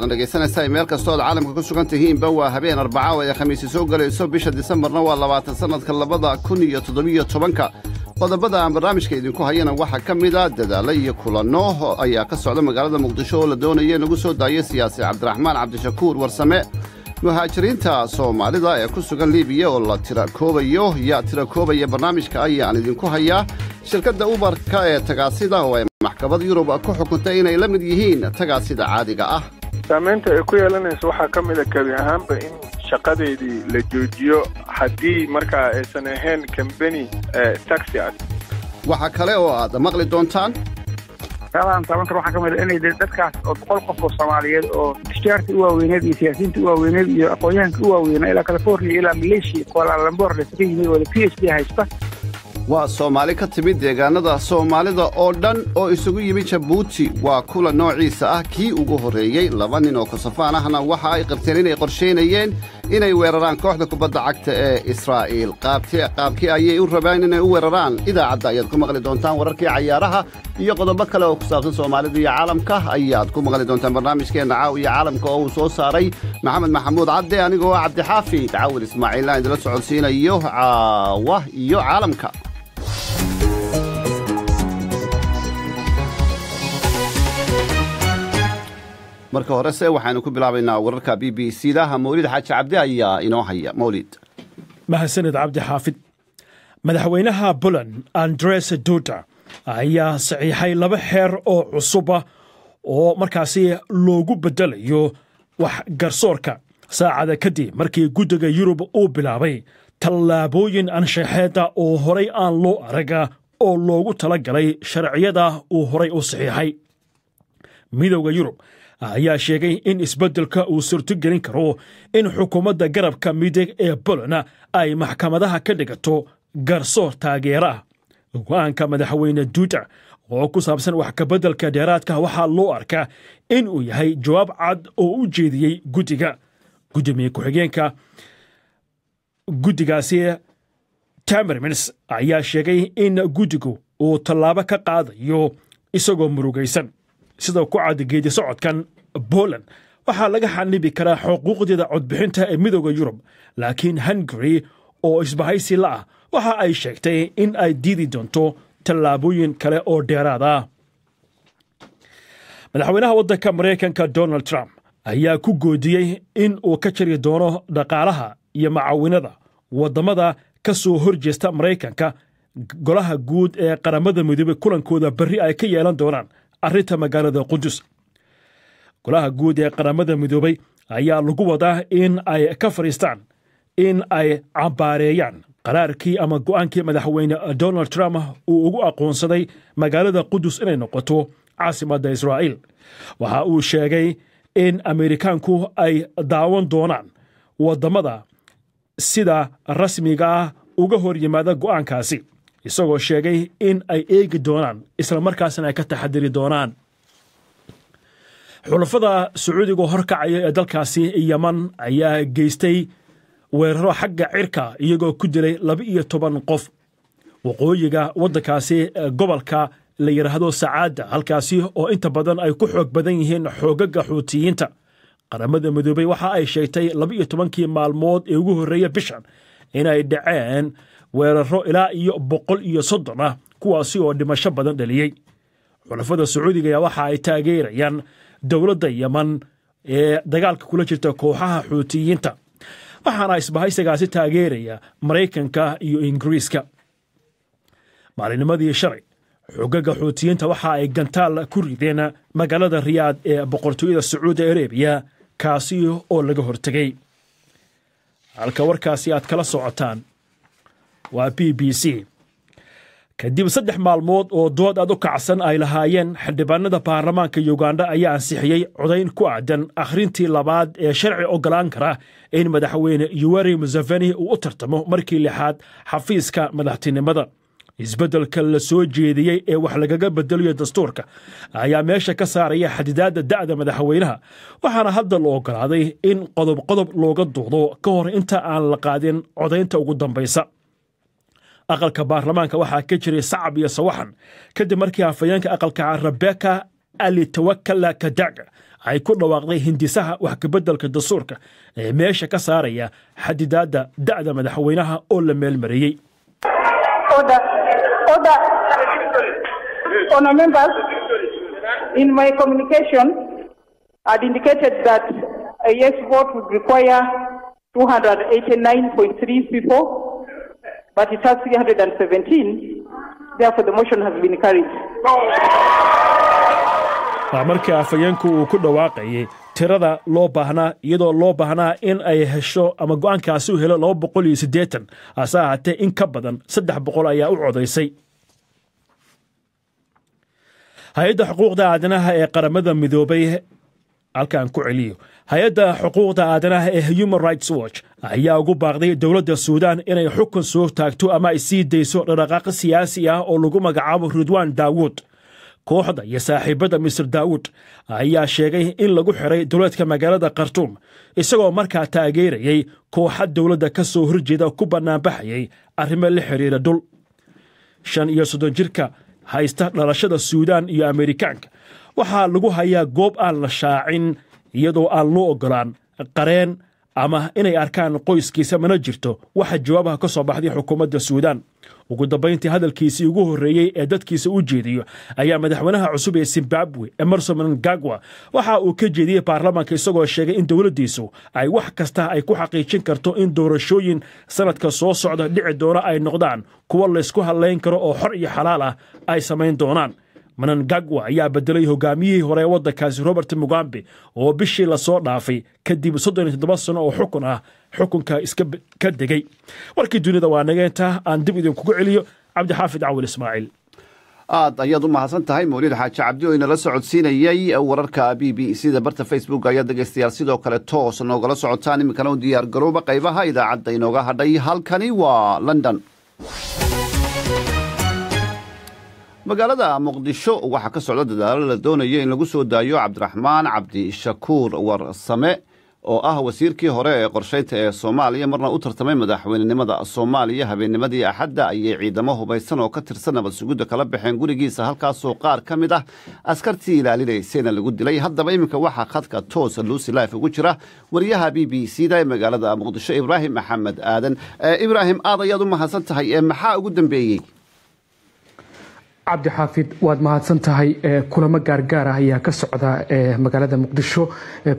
tan dhegaysanaysa meel kastood caalamka ku sugan tihiinba waa habeen arbacaaw ee khamiisi soo gelayso bisha disembarna waa labaatan sannadka labada kun iyo toddobiyo tobanka qodobada aan barnaamijka idinku hayana waxaa ka mid a ah dadaalo iyo kulanno ayaa ka socda magaalada muqdisho oo la doonaya in lagu soo daayo siyaasi cabdiraxmaan cabdishakuur warsame muhaajiriinta soomaalida ee ku sugan libiya oo la tirakoobayo yaa tirakoobaya barnaamijka ayaan idinku hayaa shirkadda ubarka ee tagaasida oo ay maxkamad yurub ku xukuntay inay la mid yihiin tagaasida caadiga ah saamaynta ay ku yeelanaysa waxaa ka mid a ah kabi ahaanba in shaqadeedii la joojiyo haddii markaa aysan ahayn kambani eh, taxi ah waxaa kale oo aad maqli doontaan taabanta waxaa ka mid ah inay dadkaas oo boqol qof oo soomaaliyeed oo tishjaarta u waaweyneed iyo siyaasiyiinta u waaweyneed iyo aqoon-yahanka u waaweynaa ilaa california ilaa maleeshiya kuala lambor la saga oo la p h d haysta waa soomaali ka timid deegaanada soomaalida oo dhan oo isugu yimid jabuuti waa kula noociisa ah kii ugu horreeyey laba nin oo kosofaan ahna waxa ay qirteen inay qorshaynayeen inay weeraraan kooxda kubadda cagta ee israa'iil qaabkii ayay u rabaan inay u weeraraan idaacadda ayaad ku maqli doontaan wararkii cayaaraha iyo qodobo kale oo ku saabsan soomaalida iyo caalamka ayaad ku maqli doontaan barnaamijkeenna caawiya caalamka oo uu soo saaray maxamed maxamuud cadde anigoo cabdixaafid dacawil ismaaciilna ah, idinla socodsiinayo caawa iyo caalamka marka horese waxaanu ku bilaabaynaa wararka b b c daha mawlid xaaji cabdi ayaa inoo haya mawlid mahadsaned cabdi xaafid madaxweynaha buland andres duda ayaa saxiixay laba xeer oo cusuba ah oo markaasi loogu beddelayo wax garsoorka saacada kadib markii guddiga yurub uu bilaabay tallaabooyin anshaxeeda oo horay aan loo araga oo loogu talagalay sharciyada uu horay u saxiixay midowda yurub Ah, ayaa sheegay in isbeddelka uu suurtogelin karo in xukuumadda garabka midig ee bolon ay maxkamadaha ka dhigato garsoor taageera go-aanka madaxweyne duudac oo ku saabsan wax kabeddelka dheeraadka waxaa loo arkaa in uu yahay jawaab cad oo u jeediyey guddiga guddoomiye ku-xigeenka guddigaasi tamermins ayaa sheegay in guddigu uu tallaabo ka qaadayo isagoo murugaysan sidoo ku cad geedi socodkan poland waxaa laga xanibi karaa xuquuqdeeda codbixinta ee midooda yurub laakiin hungari oo isbahaysi la ah waxa ay sheegtay in ay diidi doonto tallaabooyin kale oo dheeraad ah madaxweynaha waddanka maraykanka donald trump ayaa ku goodiyey in uu ka jari doono dhaqaalaha iyo macaawinada waddamada ka soo hor jeesta maraykanka golaha guud ee qaramada midoobey kulankooda berri ay ka yeelan doonaan arinta magaalada qudus golaha guud ee qaramada midoobey ayaa lagu wadaa in ay ka fadhiistaan in ay cambaareeyaan qaraarkii ama go'aankii madaxweyne donald trump uu ugu aqoonsaday magaalada qudus inay noqoto caasimadda israa'iil waxa uu sheegay in ameerikaanku ay daawan doonaan waddammada sida rasmiga ah uga hor yimaada go'aankaasi isagoo sheegay in ay eegi doonaan isla markaasna ay ka taxadiri doonaan xulafada sacuudiga horkacaya ee dalkaasi yeman ayaa geystay weeraro xagga cirka iyagoo ku dilay laba iyo toban qof waqooyiga waddankaasi gobolka la yidhaahdo sacaada halkaasi oo inta badan ay ku xoog badan yihiin xoogaga xuutiyiinta qaramada midoobay waxa ay sheegtay laba iyo tobankii maalmood ee ugu horreeya bishan inay dhaceen weeraro ilaa iyo boqol iyo soddon ah kuwaasi oo dhimasho badan dhaliyey xulafada sacuudiga waxa ay taageerayaan dowladda yeman ee dagaalka kula jirta kooxaha xuutiyiinta waxaana isbahaysigaasi taageeraya maraykanka iyo ingiriiska maalinimadii shalay xogaga xuutiyiinta waxa ay gantaal ku rideen magaalada riyaad ee boqortooyada sacuudi arabiya kaasi oo laga hortegey halka warkaasi aad kala socotaan waa b b c kadib saddex maalmood oo dood aad u kacsan ay lahaayeen xildhibaanada baarlamaanka uganda ayaa ansixiyey codayn ku aadan akhrintii labaad ee sharci ogolaan kara in madaxweyne yuweri musefeni uu u tartamo markii lixaad xafiiska madaxtinimada isbeddelka la soo jeediyey ee wax lagaga beddelayo dastuurka ayaa meesha ka saaraya xadidaadda da'da madaxweynaha waxaana hadda la ogolaaday in qodob qodob looga duudo ka hor inta aan la qaadin codaynta ugu dambaysa aqalka baarlamaanka waxaa ka jiray sacab iyo sawaxan kadib markii hafayeenka aqalkaa ah, rebeka alitawakala kadag ay ku dhawaaqday hindisaha wax kabeddelka dastuurka ee meesha ka saaraya xadidaadda da'da madaxweynaha oo la meelmariyey indicated yes but it has 317 therefore the motion has been carried waa marka afhayeenku uu ku dhawaaqayay tirada loo baahnaa iyadoo loo baahnaa in ay hesho ama go'aankaasi u helo laba boqol iyo siddeetan hase ahaatee in ka badan saddex boqol ayaa u codaysay hay-adda xuquuqda aadanaha ee qaramada midoobay halkaan ku celiyo hay-adda xuquuqda aadanaha ee human rights watch ayaa ugu baaqday dowladda suudaan inay xukun soo taagto ama ay sii dayso dhaqdhaqaaqo siyaasi ah oo lagu magacaabo ridwaan daawuud kooxda iyo saaxiibada mister daawuud ayaa sheegay in lagu xiray dowladka magaalada khartuum isagoo markaa taageerayay kooxa dowladda ka soo horjeeda ku bannaanbaxayay arrimo la xidhiira dhul shan iyo soddon jirka haysta dhalashada suudaan iyo amerikaanka waxaa lagu hayaa goob aan la shaacin iyadoo aan loo oggolaan qareen ama inay arkaan qoyskiisa mana jirto waxa jawaabaha ka soo baxday xukuumadda suudaan ugu dambayntii hadalkiisii ugu horreeyey ee dadkiisa u jeediyo ayaa madaxweynaha cusub ee zimbabwe emerson mnangagwa waxa uu ka jeediyey baarlamaanka isagoo sheegay in dowladdiisu ay wax kasta ay ku xaqiijin karto in doorashooyin sannadka soo socda dhici doona ay noqdaan kuwo laysku hadlayn karo oo xor iyo xalaal ah ay samayn doonaan manangagwa ayaa bedelay hogaamiyihii hore ee waddankaasi robert mugambe oo bishii lasoo dhaafay kadib soddon iyo toddoba sano oo xukun ah xukunka iska degay warkii dunida waa nageenta aan dib idinkugu celiyo cabdixaafid cawil ismaaciil aad ayaad u mahadsan tahay mawliid xaaji cabdi oo inala socodsiinayay wararka b b cda barta facebook ayaa dhegaystayaal sidoo kale toos noogala socotaan iminkana u diyaargarooba qaybaha idaacadda inooga hadhay halkani waa london magaalada muqdisho waxaa ka socda dadaalo la doonaya in lagu soo daayo cabdiraxmaan cabdishakuur warsame oo ah wasiirkii hore ee qorshaynta ee soomaaliya marna u tartamay madaxweynenimada soomaaliya habeennimadii axadda ayay ciidamo hubaysan oo ka tirsan nabad kala baxeen gurigiisa halkaasoo qaar ka mid ah askartii ilaalinaysayna lagu dilay haddaba iminka waxaa khadka toosa lucy life ugu jira wariyaha b b c da ee magaalada muqdisho ibraahim maxamed aadan eh, ibraahim aad ayaad u mahadsan tahay ee eh, maxaa ugu dambeeyey cabdi xaafid waad mahadsan tahay kulamo gaargaar ah ayaa ka socda magaalada muqdisho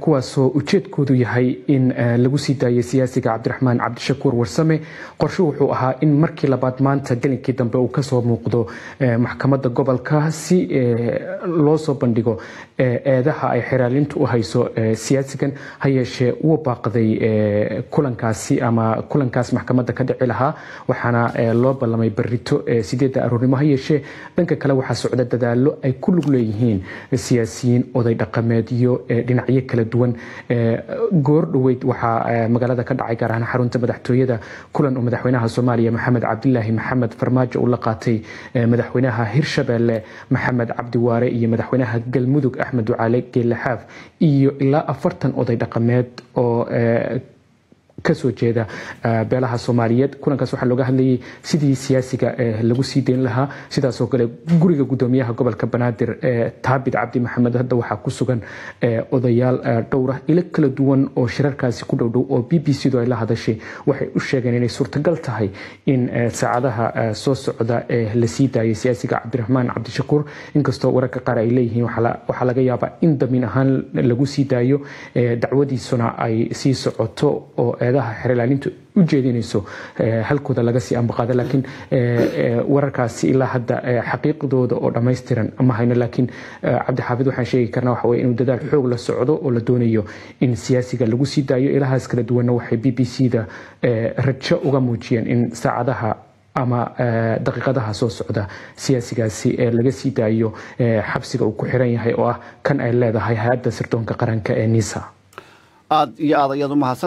kuwaasoo ujeedkoodu yahay in lagu sii daayay siyaasiga cabdiraxmaan cabdishakuur warsame qorshe wuxuu ahaa in markii labaad maanta gelinkii dambe uu kasoo muuqdo maxkamadda gobolka si loo soo bandhigo eedaha ay xiraalintu u hayso siyaasigan ha yeeshee wuu baaqday kulankaasi ama kulankaas maxkamadda ka dhici lahaa waxaana loo ballamay barito sideedda aroornimo ha yeeshee dhanka kale waxaa socda dadaalo ay ku lug leeyihiin siyaasiyiin oday dhaqameed iyo eh, dhinacyo kala duwan eh, goor dhaweyd waxaa eh, magaalada ka dhacay gaar ahaan xarunta madaxtooyada kulan oo madaxweynaha soomaaliya maxamed cabdilaahi maxamed farmaajo uu la qaatay madaxweynaha hirshabeelle maxamed cabdiwaare iyo madaxweynaha galmudug axmed ducaale geellaxaaf iyo ilaa afartan oday dhaqameed oo kasoo jeeda beelaha soomaaliyeed kulankaas waxaa looga hadlayay sidii siyaasiga lagu sii deyn lahaa sidaasoo kale guriga gudoomiyaha gobolka banaadir taabid cabdi maxamed hadda waxaa ku sugan odayaal dhowra ah. ilo kala duwan oo shirarkaasi ku dhowdhow oo b b c du ay la hadashay waxay u sheegeen inay suurtagal tahay in saacadaha soo socda ee lasii daayay siyaasiga cabdiraxmaan cabdishakuur inkastoo wararka qaar ay leeyihiin waxaa laga yaabaa in damiin ahaan lagu sii daayo dacwadiisuna ay sii socoto oo hayadaha xerelaalinta u jeedinayso halkooda laga sii ambaqaada laakiin wararkaasi ilaa hadda xaqiiqdooda oo dhammaystiran ma hayno laakiin cabdixaafid waxaan sheegi karnaa waxa weye inuu dadaal xoog la socdo oo la doonayo in siyaasiga lagu sii daayo ilahaas kala duwanna waxay b b c da rajo uga muujiyeen in saacadaha ama daqiiqadaha soo socda siyaasigaasi ee laga sii daayo xabsiga uu ku xiran yahay oo ah kan ay leedahay hay-adda sirdoonka qaranka ee nisa aad iyo aad ayaad umahadsan